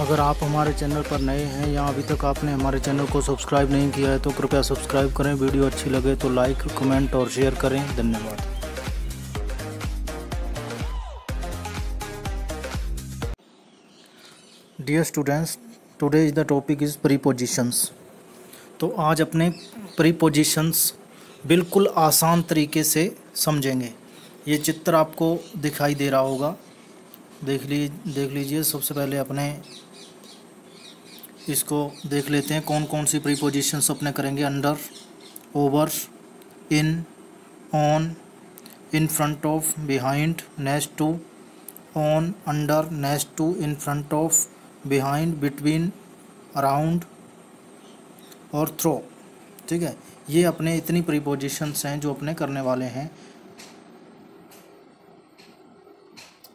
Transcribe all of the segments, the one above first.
अगर आप हमारे चैनल पर नए हैं या अभी तक आपने हमारे चैनल को सब्सक्राइब नहीं किया है तो कृपया सब्सक्राइब करें वीडियो अच्छी लगे तो लाइक कमेंट और शेयर करें धन्यवाद dear students today is the topic is prepositions तो आज अपने प्रीपोजिशंस बिल्कुल आसान तरीके से समझेंगे ये चित्र आपको दिखाई दे रहा होगा देख ली देख लीजिए सबसे पहले अपने इसको देख लेते हैं कौन कौन सी प्रीपोजिशंस अपने करेंगे under over in on in front of behind next to on under next to in front of behind between around और थ्रो ठीक है ये अपने इतनी प्रीपोजिशंस हैं जो अपने करने वाले हैं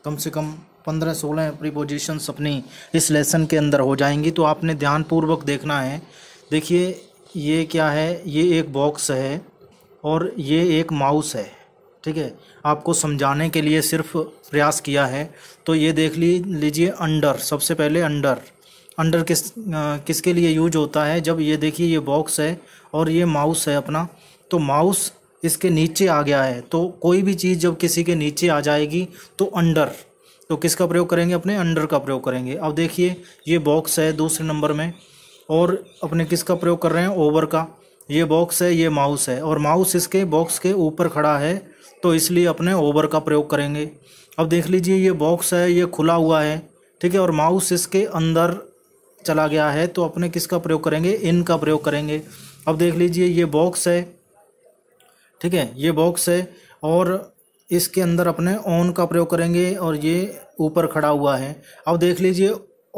कम से कम पंद्रह सोलह प्रीपोजिशंस अपनी इस लेसन के अंदर हो जाएंगी तो आपने ध्यानपूर्वक देखना है देखिए ये क्या है ये एक बॉक्स है और ये एक माउस है ठीक है आपको समझाने के लिए सिर्फ प्रयास किया है तो ये देख ली लीजिए अंडर सबसे पहले अंडर अंडर किस आ, किसके लिए यूज होता है जब ये देखिए ये बॉक्स है और ये माउस है अपना तो माउस इसके नीचे आ गया है तो कोई भी चीज़ जब किसी के नीचे आ जाएगी तो अंडर तो किसका प्रयोग करेंगे अपने अंडर का प्रयोग करेंगे अब देखिए ये बॉक्स है दूसरे नंबर में और अपने किसका प्रयोग कर रहे हैं ओवर का ये बॉक्स है ये माउस है और माउस इसके बॉक्स के ऊपर खड़ा है तो इसलिए अपने ओवर का प्रयोग करेंगे अब देख लीजिए ये बॉक्स है ये खुला हुआ है ठीक है और माउस इसके अंदर चला गया है तो अपने किसका प्रयोग करेंगे इन का प्रयोग करेंगे अब देख लीजिए ये बॉक्स है ठीक है ये बॉक्स है और इसके अंदर अपने ऑन का प्रयोग करेंगे और ये ऊपर खड़ा हुआ है अब देख लीजिए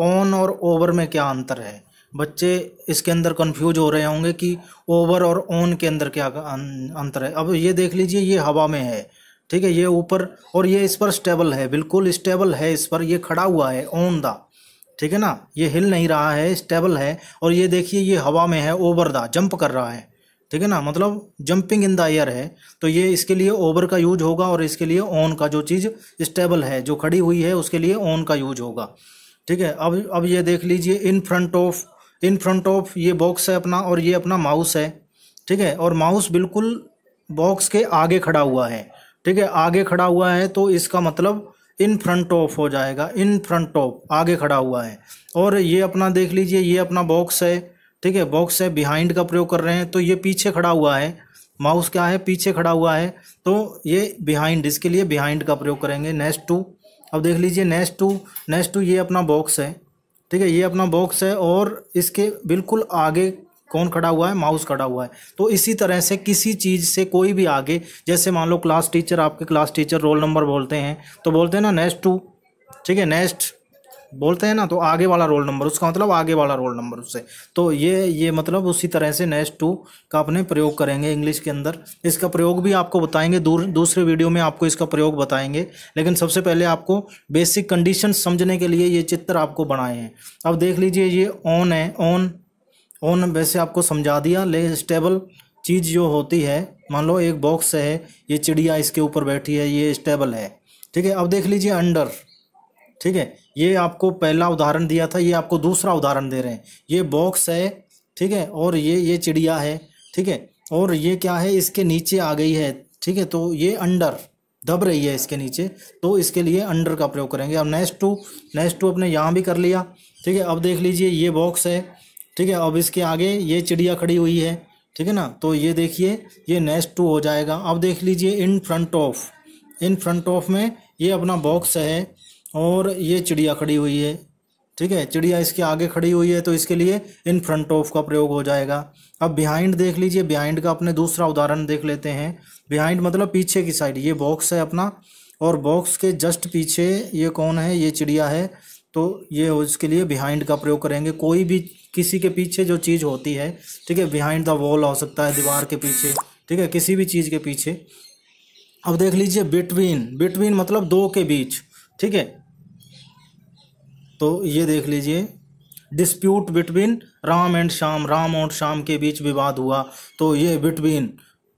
ऑन और ओवर में क्या अंतर है बच्चे इसके अंदर कंफ्यूज हो रहे होंगे कि ओवर और ऑन के अंदर क्या अं-, अंतर है अब ये देख लीजिए ये हवा में है ठीक है ये ऊपर और ये इस पर स्टेबल है बिल्कुल स्टेबल है इस पर ये खड़ा हुआ है ऑन द ठीक है ना ये हिल नहीं रहा है स्टेबल है और ये देखिए ये हवा में है ओवर द जंप कर रहा है ठीक है ना मतलब जंपिंग इन द एयर है तो ये इसके लिए ओवर का यूज होगा और इसके लिए ऑन का जो चीज़ स्टेबल है जो खड़ी हुई है उसके लिए ऑन का यूज होगा ठीक है अब अब ये देख लीजिए in front of in front of ये बॉक्स है अपना और ये अपना माउस है ठीक है और माउस बिल्कुल बॉक्स के आगे खड़ा हुआ है ठीक है आगे खड़ा हुआ है तो इसका मतलब इन फ्रंट ऑफ हो जाएगा इन फ्रंट ऑफ आगे खड़ा हुआ है और ये अपना देख लीजिए ये अपना बॉक्स है ठीक है बॉक्स है बिहाइंड का प्रयोग कर रहे हैं तो ये पीछे खड़ा हुआ है माउस क्या है पीछे खड़ा हुआ है तो ये बिहाइंड इसके लिए बिहाइंड का प्रयोग करेंगे नेक्स्ट टू अब देख लीजिए नेक्स्ट टू नेक्स्ट टू ये अपना बॉक्स है ठीक है ये अपना बॉक्स है और इसके बिल्कुल आगे कौन खड़ा हुआ है माउस खड़ा हुआ है तो इसी तरह से किसी चीज़ से कोई भी आगे जैसे मान लो क्लास टीचर आपके क्लास टीचर रोल नंबर बोलते हैं तो बोलते हैं ना नेक्स्ट टू ठीक है नेक्स्ट बोलते हैं ना तो आगे वाला रोल नंबर उसका मतलब आगे वाला रोल नंबर उससे तो ये ये मतलब उसी तरह से नेक्स्ट टू का अपने प्रयोग करेंगे इंग्लिश के अंदर इसका प्रयोग भी आपको बताएंगे दूर दूसरे वीडियो में आपको इसका प्रयोग बताएंगे लेकिन सबसे पहले आपको बेसिक कंडीशन समझने के लिए ये चित्र आपको बनाए हैं अब देख लीजिए ये ऑन है ऑन ऑन वैसे आपको समझा दिया ले स्टेबल चीज़ जो होती है मान लो एक बॉक्स है ये चिड़िया इसके ऊपर बैठी है ये स्टेबल है ठीक है अब देख लीजिए अंडर ठीक है ये आपको पहला उदाहरण दिया था ये आपको दूसरा उदाहरण दे रहे हैं ये बॉक्स है ठीक है और ये ये चिड़िया है ठीक है और ये क्या है इसके नीचे आ गई है ठीक है तो ये अंडर दब रही है इसके नीचे तो इसके लिए अंडर का प्रयोग करेंगे अब नेक्स्ट टू नेक्स्ट टू अपने यहाँ भी कर लिया ठीक है अब देख लीजिए ये बॉक्स है ठीक है अब इसके आगे ये चिड़िया खड़ी हुई है ठीक है ना तो ये देखिए ये नेक्स्ट टू हो जाएगा अब देख लीजिए in front of in front of में ये अपना बॉक्स है और ये चिड़िया खड़ी हुई है ठीक है चिड़िया इसके आगे खड़ी हुई है तो इसके लिए इन फ्रंट ऑफ का प्रयोग हो जाएगा अब बिहाइंड देख लीजिए बिहाइंड का अपने दूसरा उदाहरण देख लेते हैं बिहाइंड मतलब पीछे की साइड ये बॉक्स है अपना और बॉक्स के जस्ट पीछे ये कौन है ये चिड़िया है तो ये इसके लिए बिहाइंड का प्रयोग करेंगे कोई भी किसी के पीछे जो चीज़ होती है ठीक है बिहाइंड द वॉल हो सकता है दीवार के पीछे ठीक है किसी भी चीज़ के पीछे अब देख लीजिए बिटवीन बिटवीन मतलब दो के बीच ठीक है तो ये देख लीजिए dispute between Ram and Shyam Ram और श्याम के बीच विवाद हुआ तो ये बिटवीन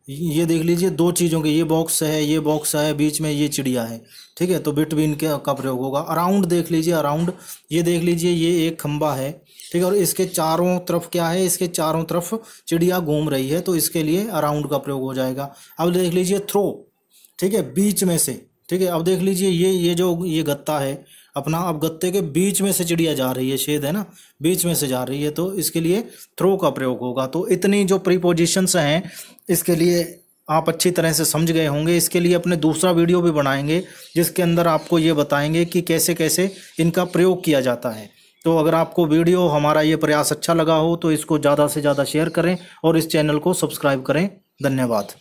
ये देख लीजिए दो चीज़ों के ये बॉक्स है ये बॉक्स है बीच में ये चिड़िया है ठीक है तो बिटवीन के का प्रयोग होगा अराउंड देख लीजिए अराउंड ये देख लीजिए ये एक खंबा है ठीक है और इसके चारों तरफ क्या है इसके चारों तरफ चिड़िया घूम रही है तो इसके लिए अराउंड का प्रयोग हो जाएगा अब देख लीजिए थ्रो ठीक है बीच में से ठीक है अब देख लीजिए ये ये जो ये गत्ता है अपना अब गत्ते के बीच में से चिड़िया जा रही है छेद है ना बीच में से जा रही है तो इसके लिए थ्रो का प्रयोग होगा तो इतनी जो प्रीपोजिशंस हैं इसके लिए आप अच्छी तरह से समझ गए होंगे इसके लिए अपने दूसरा वीडियो भी बनाएंगे जिसके अंदर आपको ये बताएंगे कि कैसे कैसे इनका प्रयोग किया जाता है तो अगर आपको वीडियो हमारा ये प्रयास अच्छा लगा हो तो इसको ज़्यादा से ज़्यादा शेयर करें और इस चैनल को सब्सक्राइब करें धन्यवाद